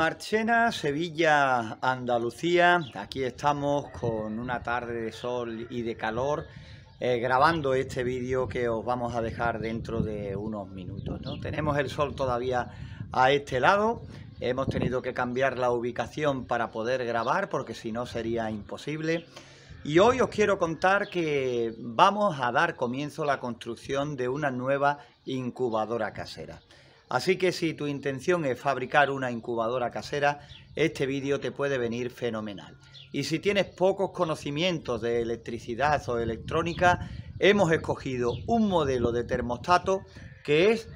Marchena, Sevilla, Andalucía. Aquí estamos con una tarde de sol y de calor. Eh, grabando este vídeo que os vamos a dejar dentro de unos minutos. ¿no? Tenemos el sol todavía a este lado, hemos tenido que cambiar la ubicación para poder grabar porque si no sería imposible. Y hoy os quiero contar que vamos a dar comienzo a la construcción de una nueva incubadora casera. Así que si tu intención es fabricar una incubadora casera, este vídeo te puede venir fenomenal. Y si tienes pocos conocimientos de electricidad o electrónica, hemos escogido un modelo de termostato que es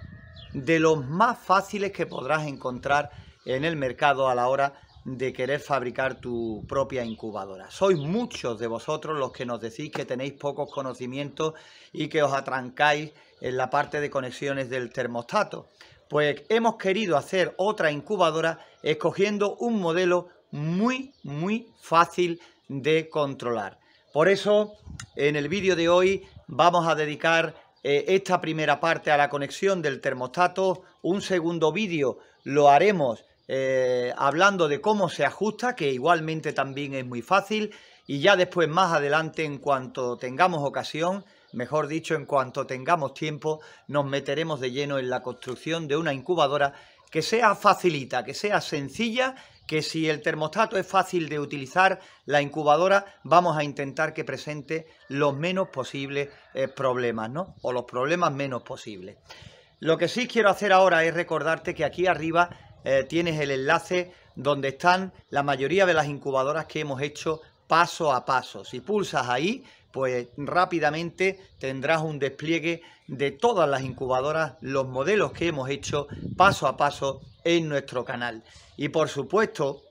de los más fáciles que podrás encontrar en el mercado a la hora de querer fabricar tu propia incubadora. Sois muchos de vosotros los que nos decís que tenéis pocos conocimientos y que os atrancáis en la parte de conexiones del termostato pues hemos querido hacer otra incubadora escogiendo un modelo muy, muy fácil de controlar. Por eso, en el vídeo de hoy vamos a dedicar eh, esta primera parte a la conexión del termostato. Un segundo vídeo lo haremos eh, hablando de cómo se ajusta, que igualmente también es muy fácil. Y ya después, más adelante, en cuanto tengamos ocasión, Mejor dicho, en cuanto tengamos tiempo, nos meteremos de lleno en la construcción de una incubadora que sea facilita, que sea sencilla, que si el termostato es fácil de utilizar, la incubadora vamos a intentar que presente los menos posibles eh, problemas, ¿no? O los problemas menos posibles. Lo que sí quiero hacer ahora es recordarte que aquí arriba eh, tienes el enlace donde están la mayoría de las incubadoras que hemos hecho paso a paso. Si pulsas ahí, pues rápidamente tendrás un despliegue de todas las incubadoras, los modelos que hemos hecho paso a paso en nuestro canal. Y por supuesto,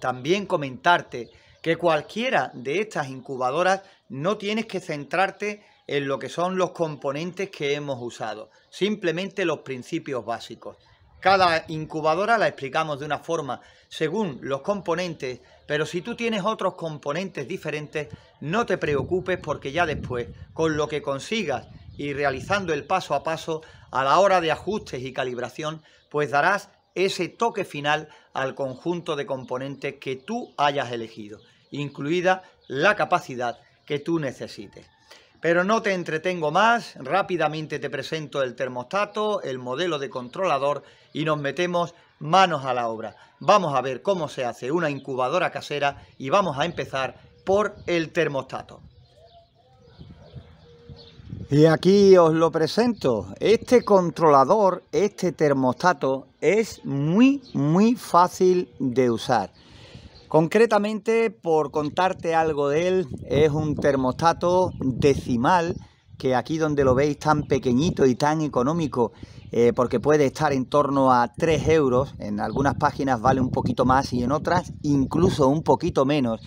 también comentarte que cualquiera de estas incubadoras no tienes que centrarte en lo que son los componentes que hemos usado, simplemente los principios básicos. Cada incubadora la explicamos de una forma según los componentes, pero si tú tienes otros componentes diferentes, no te preocupes porque ya después, con lo que consigas y realizando el paso a paso, a la hora de ajustes y calibración, pues darás ese toque final al conjunto de componentes que tú hayas elegido, incluida la capacidad que tú necesites. Pero no te entretengo más, rápidamente te presento el termostato, el modelo de controlador y nos metemos manos a la obra. Vamos a ver cómo se hace una incubadora casera y vamos a empezar por el termostato. Y aquí os lo presento. Este controlador, este termostato, es muy, muy fácil de usar. Concretamente, por contarte algo de él, es un termostato decimal que aquí donde lo veis tan pequeñito y tan económico, eh, porque puede estar en torno a 3 euros, en algunas páginas vale un poquito más y en otras incluso un poquito menos,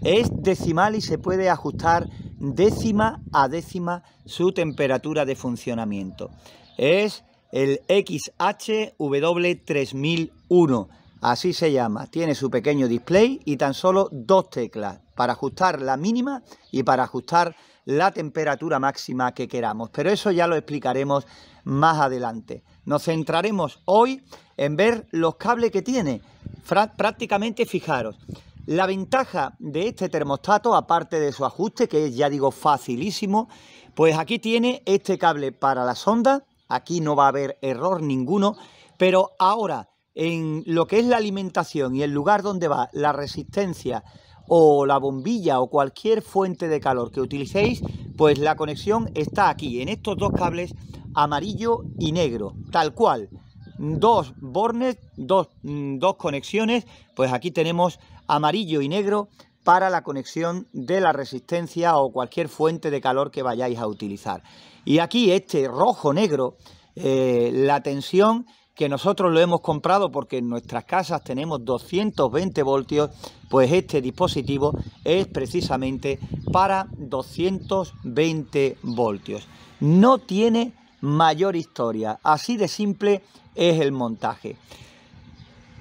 es decimal y se puede ajustar décima a décima su temperatura de funcionamiento. Es el XHW3001. Así se llama. Tiene su pequeño display y tan solo dos teclas para ajustar la mínima y para ajustar la temperatura máxima que queramos. Pero eso ya lo explicaremos más adelante. Nos centraremos hoy en ver los cables que tiene. Prácticamente fijaros. La ventaja de este termostato, aparte de su ajuste, que es ya digo facilísimo, pues aquí tiene este cable para la sonda. Aquí no va a haber error ninguno. Pero ahora en lo que es la alimentación y el lugar donde va la resistencia o la bombilla o cualquier fuente de calor que utilicéis, pues la conexión está aquí, en estos dos cables amarillo y negro, tal cual. Dos bornes, dos, mm, dos conexiones, pues aquí tenemos amarillo y negro para la conexión de la resistencia o cualquier fuente de calor que vayáis a utilizar. Y aquí este rojo-negro, eh, la tensión que nosotros lo hemos comprado porque en nuestras casas tenemos 220 voltios, pues este dispositivo es precisamente para 220 voltios. No tiene mayor historia, así de simple es el montaje.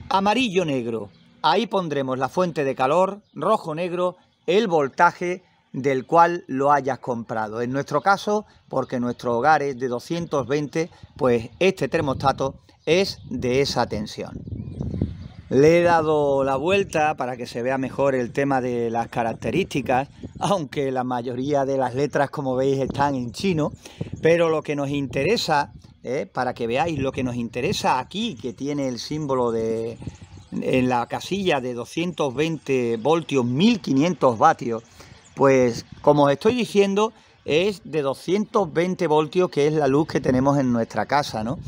Amarillo-negro, ahí pondremos la fuente de calor, rojo-negro, el voltaje del cual lo hayas comprado. En nuestro caso, porque nuestro hogar es de 220, pues este termostato es de esa tensión. Le he dado la vuelta para que se vea mejor el tema de las características, aunque la mayoría de las letras, como veis, están en chino, pero lo que nos interesa, eh, para que veáis lo que nos interesa aquí, que tiene el símbolo de en la casilla de 220 voltios, 1500 vatios, pues como os estoy diciendo, es de 220 voltios, que es la luz que tenemos en nuestra casa, ¿no?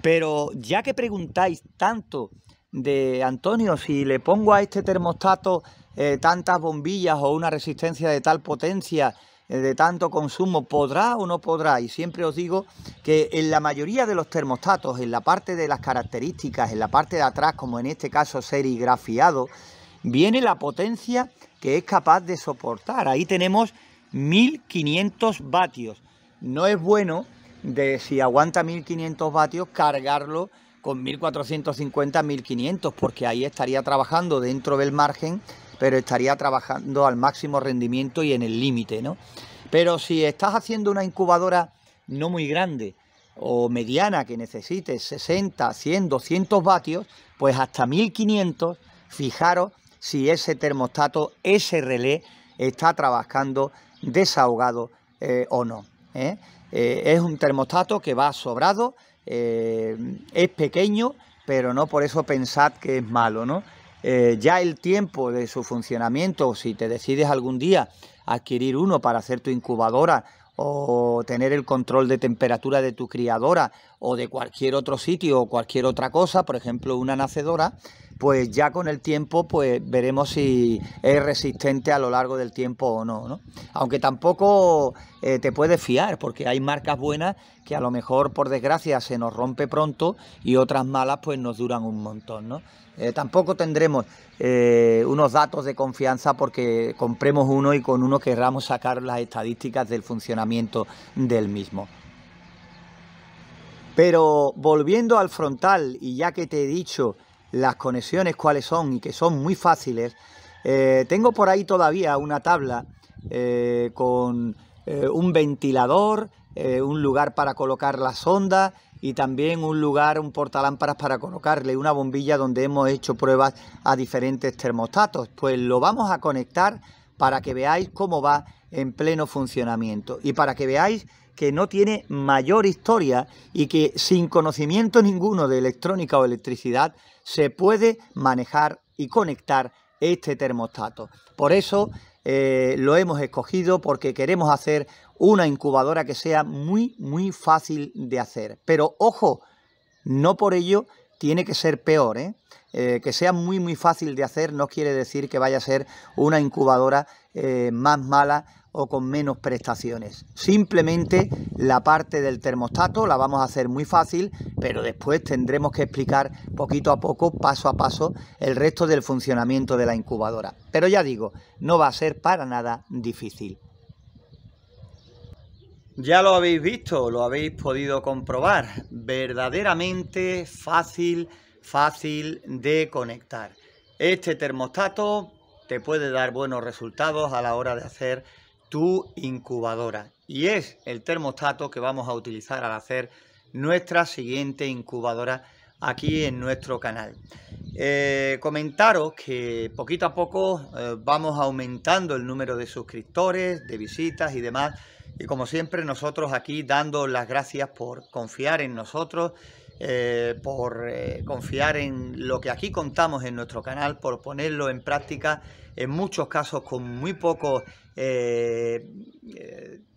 Pero ya que preguntáis tanto de Antonio, si le pongo a este termostato eh, tantas bombillas o una resistencia de tal potencia, eh, de tanto consumo, ¿podrá o no podrá? Y siempre os digo que en la mayoría de los termostatos, en la parte de las características, en la parte de atrás, como en este caso serigrafiado, viene la potencia que es capaz de soportar. Ahí tenemos 1500 vatios. No es bueno de si aguanta 1500 vatios cargarlo con 1450, 1500, porque ahí estaría trabajando dentro del margen, pero estaría trabajando al máximo rendimiento y en el límite, ¿no? Pero si estás haciendo una incubadora no muy grande o mediana que necesite 60, 100, 200 vatios, pues hasta 1500, fijaros si ese termostato, ese relé, está trabajando desahogado eh, o no. ¿eh? Eh, es un termostato que va sobrado, es pequeño, pero no por eso pensad que es malo, ¿no? ya el tiempo de su funcionamiento, si te decides algún día adquirir uno para hacer tu incubadora o tener el control de temperatura de tu criadora o de cualquier otro sitio o cualquier otra cosa, por ejemplo una nacedora, pues ya con el tiempo pues veremos si es resistente a lo largo del tiempo o no. Aunque tampoco eh, te puedes fiar, porque hay marcas buenas que a lo mejor por desgracia se nos rompe pronto y otras malas pues nos duran un montón. ¿no? Eh, tampoco tendremos eh, unos datos de confianza porque compremos uno y con uno querramos sacar las estadísticas del funcionamiento del mismo. Pero volviendo al frontal, y ya que te he dicho las conexiones cuáles son y que son muy fáciles. Eh, tengo por ahí todavía una tabla eh, con eh, un ventilador, un lugar para colocar la sonda y también un lugar, un portalámparas para colocarle una bombilla donde hemos hecho pruebas a diferentes termostatos. Pues lo vamos a conectar para que veáis cómo va en pleno funcionamiento y para que veáis que no tiene mayor historia y que sin conocimiento ninguno de electrónica o electricidad se puede manejar y conectar este termostato. Por eso eh, lo hemos escogido porque queremos hacer una incubadora que sea muy, muy fácil de hacer. Pero ojo, no por ello tiene que ser peor, ¿eh? Eh, que sea muy muy fácil de hacer no quiere decir que vaya a ser una incubadora eh, más mala o con menos prestaciones. Simplemente la parte del termostato la vamos a hacer muy fácil, pero después tendremos que explicar poquito a poco, paso a paso, el resto del funcionamiento de la incubadora. Pero ya digo, no va a ser para nada difícil. Ya lo habéis visto, lo habéis podido comprobar, verdaderamente fácil, fácil de conectar. Este termostato te puede dar buenos resultados a la hora de hacer tu incubadora y es el termostato que vamos a utilizar al hacer nuestra siguiente incubadora aquí en nuestro canal. Eh, comentaros que poquito a poco eh, vamos aumentando el número de suscriptores, de visitas y demás. Y como siempre nosotros aquí dando las gracias por confiar en nosotros eh, por eh, confiar en lo que aquí contamos en nuestro canal, por ponerlo en práctica, en muchos casos con muy poco eh,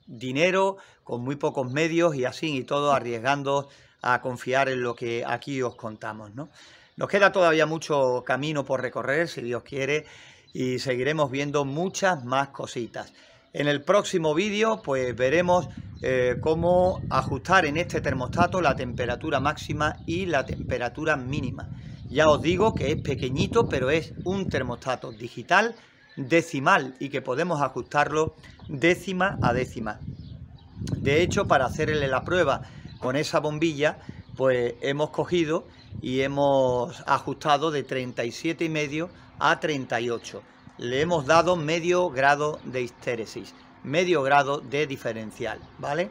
dinero, con muy pocos medios y así y todo arriesgando a confiar en lo que aquí os contamos. ¿no? Nos queda todavía mucho camino por recorrer, si Dios quiere, y seguiremos viendo muchas más cositas. En el próximo vídeo pues veremos eh, cómo ajustar en este termostato la temperatura máxima y la temperatura mínima. Ya os digo que es pequeñito, pero es un termostato digital decimal y que podemos ajustarlo décima a décima. De hecho, para hacerle la prueba con esa bombilla, pues hemos cogido y hemos ajustado de 37,5 a 38. Le hemos dado medio grado de histéresis medio grado de diferencial, ¿vale?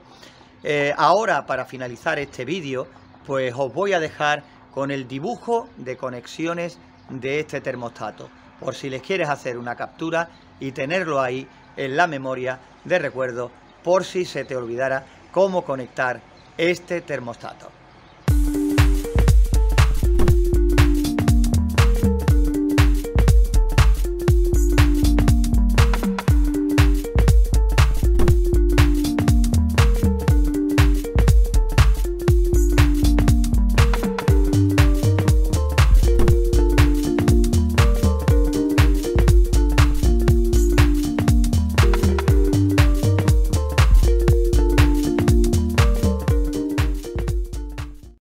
Eh, ahora, para finalizar este vídeo, pues os voy a dejar con el dibujo de conexiones de este termostato, por si les quieres hacer una captura y tenerlo ahí en la memoria de recuerdo, por si se te olvidara cómo conectar este termostato.